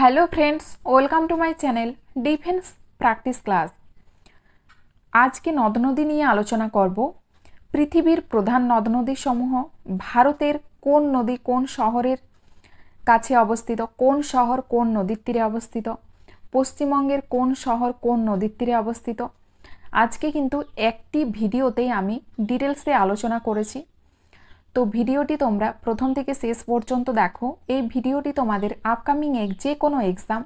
hello friends welcome to my channel defence practice class আজকে নদনদী নিয়ে আলোচনা করব পৃথিবীর প্রধান নদনদী সমূহ ভারতের কোন নদী কোন শহরের কাছে অবস্থিত কোন শহর কোন নদীর তীরে অবস্থিত পশ্চিমবঙ্গের কোন শহর কোন নদীর তীরে অবস্থিত আজকে কিন্তু একটি ভিডিওতেই আমি ডিটেলসে আলোচনা করেছি তো ভিডিওটি তোমরা প্রথম থেকে শেষ পর্যন্ত দেখো এই ভিডিওটি তোমাদের আপকামিং এক যে কোনো এক্সাম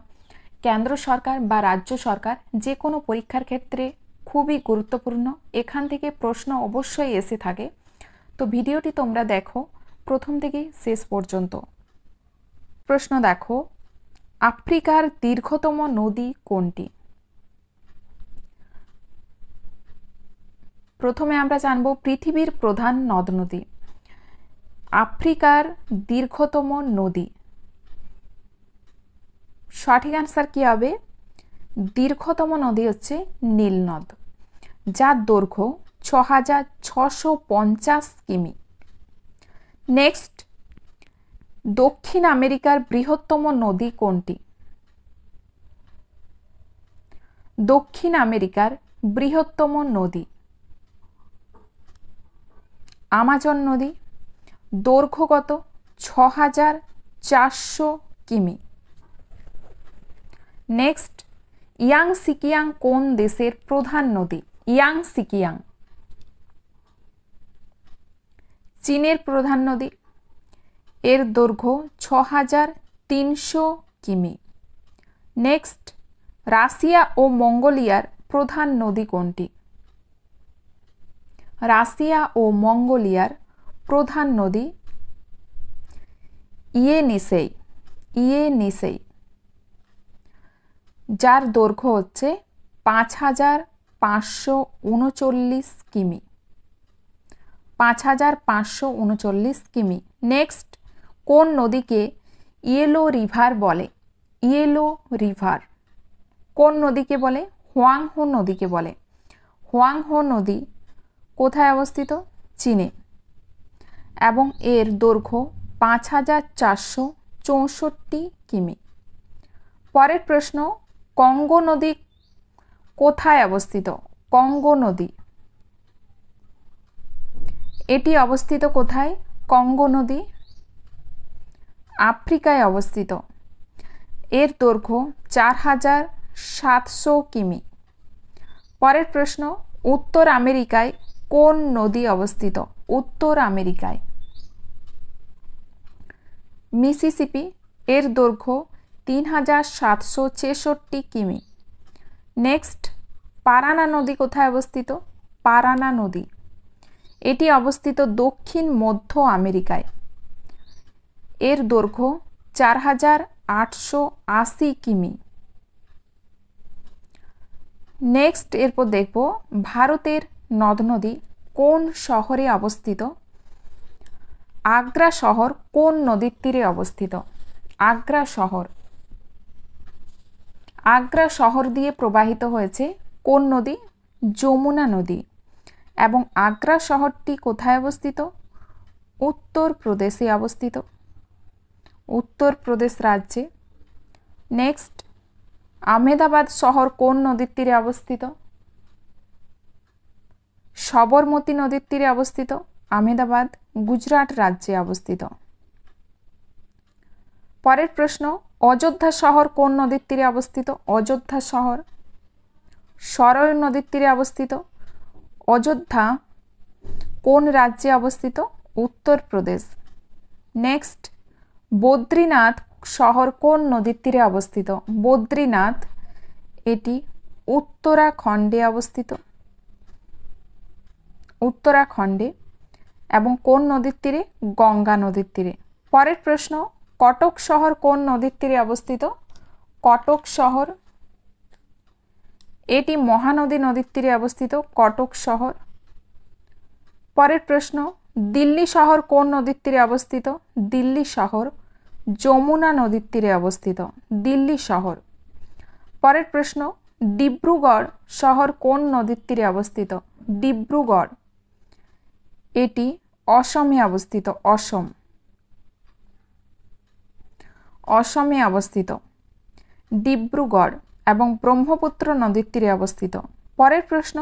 কেন্দ্র সরকার বা রাজ্য সরকার যে কোনো পরীক্ষার ক্ষেত্রে খুবই গুরুত্বপূর্ণ এখান থেকে প্রশ্ন অবশ্যই এসে থাকে তো ভিডিওটি তোমরা দেখো প্রথম থেকে শেষ পর্যন্ত প্রশ্ন দেখো আফ্রিকার দীর্ঘতম নদী কোনটি প্রথমে আমরা জানব পৃথিবীর প্রধান নদ নদী আফ্রিকার দীর্ঘতম নদী সঠিক অ্যান্সার কী হবে দীর্ঘতম নদী হচ্ছে নীলনদ যার দৈর্ঘ্য ছ হাজার ছশো পঞ্চাশ কিমি নেক্সট দক্ষিণ আমেরিকার বৃহত্তম নদী কোনটি দক্ষিণ আমেরিকার বৃহত্তম নদী আমাজন নদী দৈর্ঘ্য কত ছ হাজার চারশো কিমি নেক্সট ইয়াং সিকিয়াং কোন দেশের প্রধান নদী ইয়াং সিকিয়াং চীনের প্রধান নদী এর দৈর্ঘ্য ছ হাজার তিনশো কিমি নেক্সট রাশিয়া ও মঙ্গোলিয়ার প্রধান নদী কোনটি রাশিয়া ও মঙ্গোলিয়ার প্রধান নদী ইয়ে নিসেই ইয়ে নিসেই যার দৈর্ঘ্য হচ্ছে পাঁচ হাজার পাঁচশো উনচল্লিশ কিমি পাঁচ হাজার পাঁচশো উনচল্লিশ কিমি নেক্সট কোন নদীকে ইয়েলো রিভার বলে ইয়েলো রিভার কোন নদীকে বলে হোয়াংহো নদীকে বলে হোয়াংহো নদী কোথায় অবস্থিত চীনে এবং এর দৈর্ঘ্য পাঁচ হাজার চারশো চৌষট্টি কিমি পরের প্রশ্ন কঙ্গো নদী কোথায় অবস্থিত কঙ্গো নদী এটি অবস্থিত কোথায় কঙ্গো নদী আফ্রিকায় অবস্থিত এর দৈর্ঘ্য চার হাজার সাতশো কিমি পরের প্রশ্ন উত্তর আমেরিকায় কোন নদী অবস্থিত উত্তর আমেরিকায় মিসিসিপি এর দৈর্ঘ্য তিন হাজার সাতশো ছেষট্টি কিমি নেক্সট পারানা নদী কোথায় অবস্থিত পারানা নদী এটি অবস্থিত দক্ষিণ মধ্য আমেরিকায় এর দৈর্ঘ্য চার হাজার আটশো আশি কিমি নেক্সট এরপর দেখব ভারতের নদ নদী কোন শহরে অবস্থিত আগ্রা শহর কোন নদীর তীরে অবস্থিত আগ্রা শহর আগ্রা শহর দিয়ে প্রবাহিত হয়েছে কোন নদী যমুনা নদী এবং আগ্রা শহরটি কোথায় অবস্থিত উত্তর প্রদেশে অবস্থিত উত্তর প্রদেশ রাজ্যে নেক্সট আহমেদাবাদ শহর কোন নদীর তীরে অবস্থিত সবরমতী নদীর তীরে অবস্থিত আহমেদাবাদ গুজরাট রাজ্যে অবস্থিত পরের প্রশ্ন অযোধ্যা শহর কোন নদীর তীরে অবস্থিত অযোধ্যা শহর সরয় নদীর তীরে অবস্থিত অযোধ্যা কোন রাজ্যে অবস্থিত উত্তরপ্রদেশ নেক্সট বদ্রীনাথ শহর কোন নদীর তীরে অবস্থিত বদ্রীনাথ এটি উত্তরাখণ্ডে অবস্থিত উত্তরাখণ্ডে এবং কোন নদীর তীরে গঙ্গা নদীর তীরে পরের প্রশ্ন কটক শহর কোন নদীর তীরে অবস্থিত কটক শহর এটি মহানদী নদীর তীরে অবস্থিত কটক শহর পরের প্রশ্ন দিল্লি শহর কোন নদীর তীরে অবস্থিত দিল্লি শহর যমুনা নদীর তীরে অবস্থিত দিল্লি শহর পরের প্রশ্ন ডিব্রুগড় শহর কোন নদীর তীরে অবস্থিত ডিব্রুগড় এটি অসমে অবস্থিত অসম অসমে অবস্থিত ডিব্রুগড় এবং ব্রহ্মপুত্র নদীর তীরে অবস্থিত পরের প্রশ্ন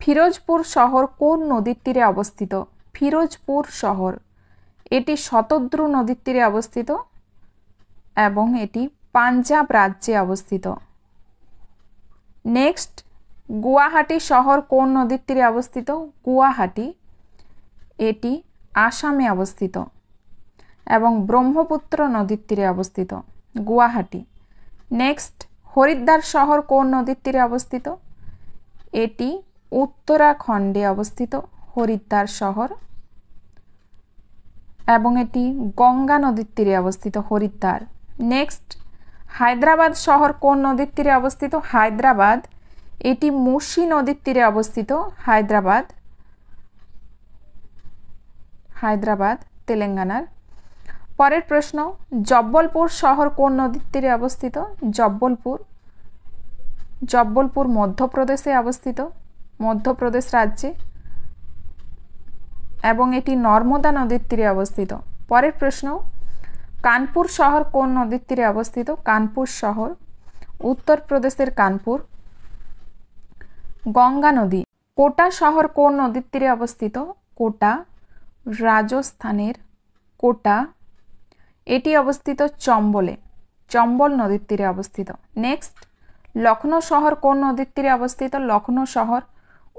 ফিরোজপুর শহর কোন নদীর তীরে অবস্থিত ফিরোজপুর শহর এটি শতদ্রু নদীর তীরে অবস্থিত এবং এটি পাঞ্জাব রাজ্যে অবস্থিত নেক্সট গুয়াহাটি শহর কোন নদীর তীরে অবস্থিত গুয়াহাটি এটি আসামে অবস্থিত এবং ব্রহ্মপুত্র নদীর তীরে অবস্থিত গুয়াহাটি নেক্সট হরিদ্বার শহর কোন নদীর তীরে অবস্থিত এটি উত্তরাখণ্ডে অবস্থিত হরিদ্বার শহর এবং এটি গঙ্গা নদীর তীরে অবস্থিত হরিদ্বার নেক্সট হায়দ্রাবাদ শহর কোন নদীর তীরে অবস্থিত হায়দ্রাবাদ এটি মুশি নদীর তীরে অবস্থিত হায়দ্রাবাদ হায়দ্রাবাদ তেলেঙ্গানার পরের প্রশ্ন জব্বলপুর শহর কোন নদীর তীরে অবস্থিত জব্বলপুর জব্বলপুর মধ্যপ্রদেশে অবস্থিত মধ্যপ্রদেশ রাজ্যে এবং এটি নর্মদা নদীর তীরে অবস্থিত পরের প্রশ্ন কানপুর শহর কোন নদীর তীরে অবস্থিত কানপুর শহর উত্তরপ্রদেশের কানপুর গঙ্গা নদী কোটা শহর কোন নদীর তীরে অবস্থিত কোটা রাজস্থানের কোটা এটি অবস্থিত চম্বলে চম্বল নদীর তীরে অবস্থিত নেক্সট লখনৌ শহর কোন নদীর তীরে অবস্থিত লখনৌ শহর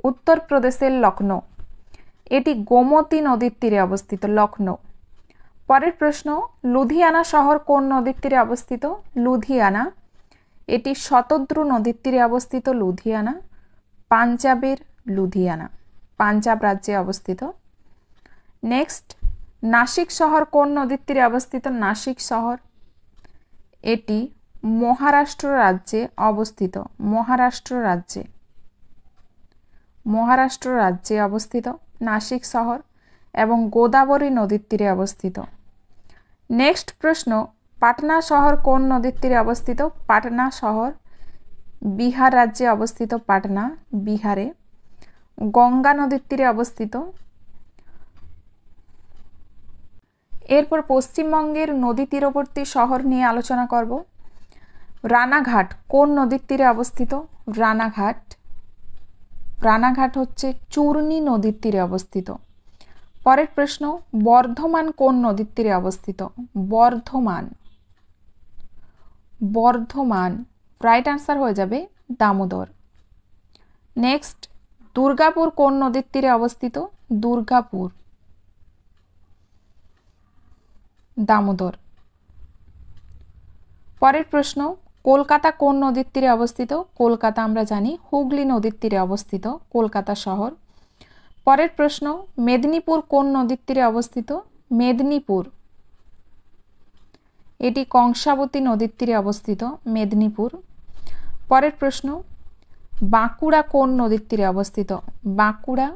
উত্তরপ্রদেশের লখনৌ এটি গোমতী নদীর তীরে অবস্থিত লখনৌ পরের প্রশ্ন লুধিয়ানা শহর কোন নদীর তীরে অবস্থিত লুধিয়ানা এটি শতদ্রু নদীর তীরে অবস্থিত লুধিয়ানা পাঞ্জাবের লুধিয়ানা পাঞ্জাব রাজ্যে অবস্থিত নেক্সট নাসিক শহর কোন নদীর তীরে অবস্থিত নাসিক শহর এটি মহারাষ্ট্র রাজ্যে অবস্থিত মহারাষ্ট্র রাজ্যে মহারাষ্ট্র রাজ্যে অবস্থিত নাসিক শহর এবং গোদাবরী নদীর তীরে অবস্থিত নেক্সট প্রশ্ন পাটনা শহর কোন নদীর তীরে অবস্থিত পাটনা শহর বিহার রাজ্যে অবস্থিত পাটনা বিহারে গঙ্গা নদীর তীরে অবস্থিত এরপর পশ্চিমবঙ্গের নদী তীরবর্তী শহর নিয়ে আলোচনা করব রানাঘাট কোন নদীর তীরে অবস্থিত রানাঘাট রানাঘাট হচ্ছে চূর্ণী নদীর তীরে অবস্থিত পরের প্রশ্ন বর্ধমান কোন নদীর তীরে অবস্থিত বর্ধমান বর্ধমান রাইট আনসার হয়ে যাবে দামোদর নেক্সট দুর্গাপুর কোন নদীর তীরে অবস্থিত দুর্গাপুর দামোদর পরের প্রশ্ন কলকাতা কোন নদীর তীরে অবস্থিত কলকাতা আমরা জানি হুগলি নদীর তীরে অবস্থিত কলকাতা শহর পরের প্রশ্ন মেদিনীপুর কোন নদীর তীরে অবস্থিত মেদিনীপুর এটি কংসাবতী নদীর তীরে অবস্থিত মেদিনীপুর পরের প্রশ্ন বাঁকুড়া কোন নদীর তীরে অবস্থিত বাঁকুড়া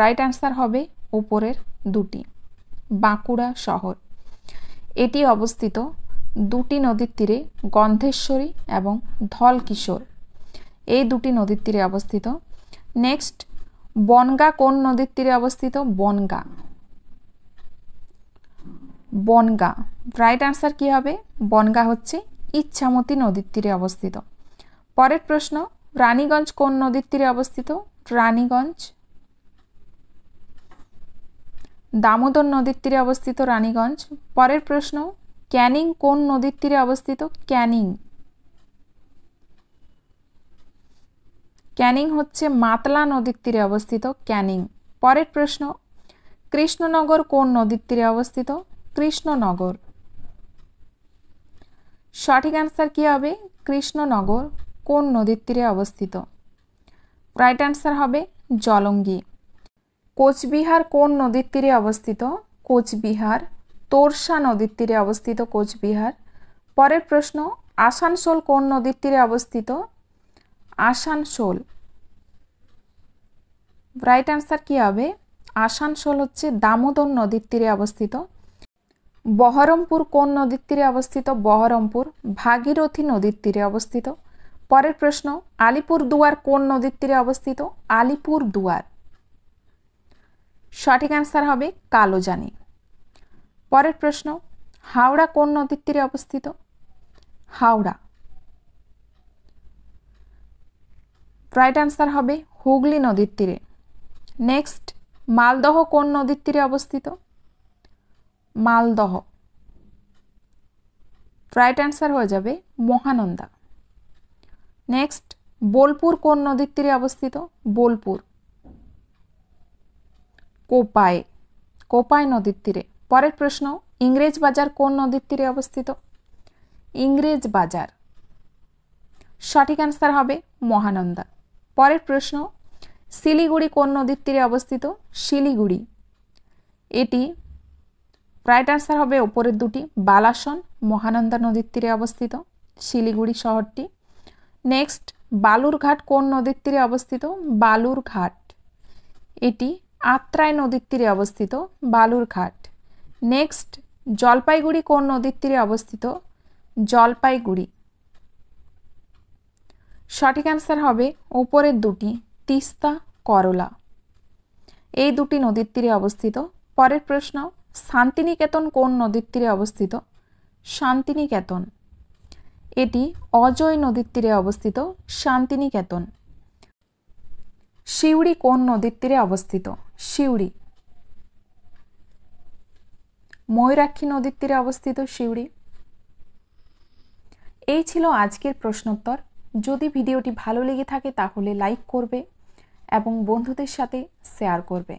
রাইট অ্যান্সার হবে উপরের দুটি বাঁকুড়া শহর এটি অবস্থিত দুটি নদীর তীরে গন্ধেশ্বরী এবং ধল কিশোর এই দুটি নদীর তীরে অবস্থিত নেক্সট বনগা কোন নদীর তীরে অবস্থিত বনগা বনগা রাইট আনসার কি হবে বনগা হচ্ছে ইচ্ছামতি নদীর তীরে অবস্থিত পরের প্রশ্ন রানীগঞ্জ কোন নদীর তীরে অবস্থিত রানীগঞ্জ দামোদর নদীর তীরে অবস্থিত রানীগঞ্জ পরের প্রশ্ন ক্যানিং কোন নদীর তীরে অবস্থিত ক্যানিং ক্যানিং হচ্ছে মাতলা নদীর তীরে অবস্থিত ক্যানিং পরের প্রশ্ন কৃষ্ণনগর কোন নদীর তীরে অবস্থিত কৃষ্ণনগর সঠিক অ্যান্সার কী হবে কৃষ্ণনগর কোন নদীর তীরে অবস্থিত রাইট অ্যান্সার হবে জলঙ্গি কোচবিহার কোন নদীর তীরে অবস্থিত কোচবিহার তোরসা নদীর তীরে অবস্থিত কোচবিহার পরের প্রশ্ন আসানসোল কোন নদীর তীরে অবস্থিত আসানসোল রাইট অ্যান্সার কী হবে আসানসোল হচ্ছে দামোদর নদীর তীরে অবস্থিত বহরমপুর কোন নদীর তীরে অবস্থিত বহরমপুর ভাগীরথী নদীর তীরে অবস্থিত পরের প্রশ্ন আলিপুর দুয়ার কোন নদীর তীরে অবস্থিত আলিপুর দুয়ার সঠিক অ্যান্সার হবে কালোজানি পরের প্রশ্ন হাওড়া কোন নদীর তীরে অবস্থিত হাওড়া রাইট অ্যান্সার হবে হুগলি নদীর তীরে নেক্সট মালদহ কোন নদীর তীরে অবস্থিত মালদহ রাইট অ্যান্সার হয়ে যাবে মহানন্দা নেক্সট বোলপুর কোন নদীর তীরে অবস্থিত বোলপুর কোপায় কোপায় নদীর তীরে পরের প্রশ্ন ইংরেজ বাজার কোন নদীর তীরে অবস্থিত ইংরেজ বাজার সঠিক অ্যান্সার হবে মহানন্দা পরের প্রশ্ন শিলিগুড়ি কোন নদীর তীরে অবস্থিত শিলিগুড়ি এটি রাইট অ্যান্সার হবে ওপরের দুটি বালাসন মহানন্দা নদীর তীরে অবস্থিত শিলিগুড়ি শহরটি নেক্সট বালুরঘাট কোন নদীর তীরে অবস্থিত বালুরঘাট এটি আত্রাই নদীর তীরে অবস্থিত বালুরঘাট নেক্সট জলপাইগুড়ি কোন নদীর তীরে অবস্থিত জলপাইগুড়ি সঠিক অ্যান্সার হবে উপরের দুটি তিস্তা করলা এই দুটি নদীর তীরে অবস্থিত পরের প্রশ্ন শান্তিনিকেতন কোন নদীর তীরে অবস্থিত শান্তিনিকেতন এটি অজয় নদীর তীরে অবস্থিত শান্তিনিকেতন শিউড়ি কোন নদীর তীরে অবস্থিত শিউড়ি ময়ূরাক্ষী নদীর তীরে অবস্থিত শিউড়ি এই ছিল আজকের প্রশ্নোত্তর যদি ভিডিওটি ভালো লেগে থাকে তাহলে লাইক করবে এবং বন্ধুদের সাথে শেয়ার করবে